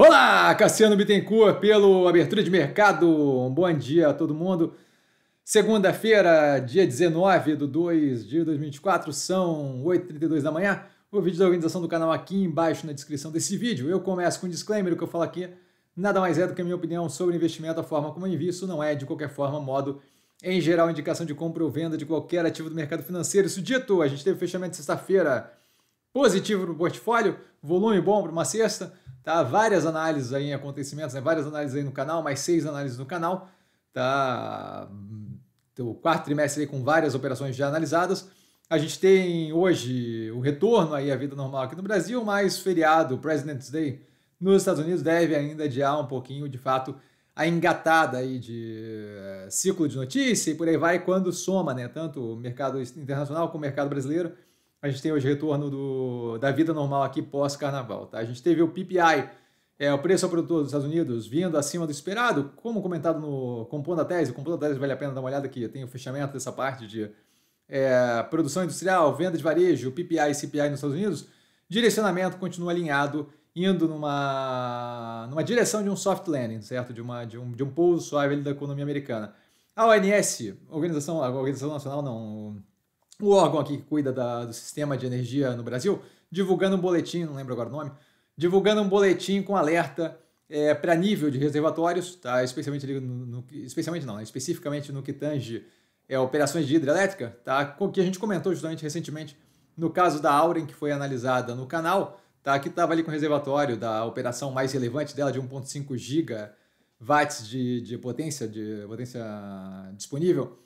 Olá, Cassiano Bittencourt, pelo Abertura de Mercado. Um bom dia a todo mundo. Segunda-feira, dia 19 de 2 de 2024, são 8h32 da manhã. O vídeo da organização do canal aqui embaixo na descrição desse vídeo. Eu começo com um disclaimer, o que eu falo aqui nada mais é do que a minha opinião sobre investimento, a forma como eu invisto, não é de qualquer forma, modo, em geral, indicação de compra ou venda de qualquer ativo do mercado financeiro. Isso dito, a gente teve fechamento de sexta-feira positivo para o portfólio, volume bom para uma sexta, Tá? Várias análises aí em acontecimentos, né? várias análises aí no canal, mais seis análises no canal. Tá? Então, o quarto trimestre aí com várias operações já analisadas. A gente tem hoje o retorno aí à vida normal aqui no Brasil, mas feriado, President's Day, nos Estados Unidos deve ainda adiar um pouquinho, de fato, a engatada aí de eh, ciclo de notícia e por aí vai, quando soma, né? Tanto o mercado internacional como o mercado brasileiro a gente tem hoje retorno do, da vida normal aqui pós-carnaval. Tá? A gente teve o PPI, é, o preço ao produtor dos Estados Unidos, vindo acima do esperado, como comentado no Compondo a Tese. Compondo a Tese vale a pena dar uma olhada aqui, tem o fechamento dessa parte de é, produção industrial, venda de varejo, PPI e CPI nos Estados Unidos. Direcionamento continua alinhado, indo numa, numa direção de um soft landing, certo? De, uma, de, um, de um pouso suave da economia americana. A ONS, Organização, a Organização Nacional, não, o órgão aqui que cuida da, do sistema de energia no Brasil, divulgando um boletim, não lembro agora o nome, divulgando um boletim com alerta é, para nível de reservatórios, tá? especialmente, no, no, especialmente não, né? especificamente no que tange é, operações de hidrelétrica, tá? O que a gente comentou justamente recentemente no caso da Auren, que foi analisada no canal, tá? que estava ali com o reservatório da operação mais relevante dela de 1.5 gigawatts de, de potência, de potência disponível,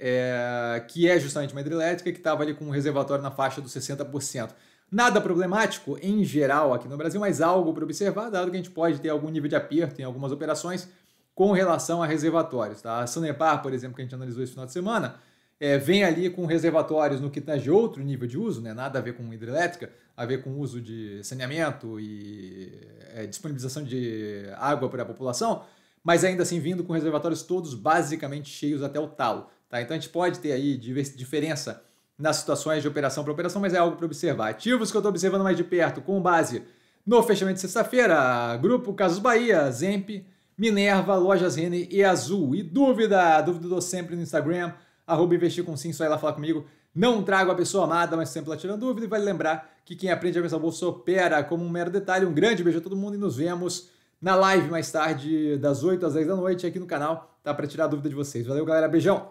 é, que é justamente uma hidrelétrica, que estava ali com um reservatório na faixa dos 60%. Nada problemático em geral aqui no Brasil, mas algo para observar, dado que a gente pode ter algum nível de aperto em algumas operações com relação a reservatórios. Tá? A Sanepar, por exemplo, que a gente analisou esse final de semana, é, vem ali com reservatórios no que tange outro nível de uso, né? nada a ver com hidrelétrica, a ver com uso de saneamento e é, disponibilização de água para a população, mas ainda assim vindo com reservatórios todos basicamente cheios até o talo. Tá? Então a gente pode ter aí diferença nas situações de operação para operação, mas é algo para observar. Ativos que eu estou observando mais de perto, com base no fechamento de sexta-feira, Grupo Casos Bahia, Zemp, Minerva, Lojas Rene e Azul. E dúvida, dúvida do sempre no Instagram, arroba investir com sim, só ir lá falar comigo. Não trago a pessoa amada, mas sempre lá tirando dúvida. E vale lembrar que quem aprende a pensar bolsa opera como um mero detalhe. Um grande beijo a todo mundo e nos vemos na live mais tarde, das 8 às 10 da noite, aqui no canal, tá? Para tirar a dúvida de vocês. Valeu, galera. Beijão!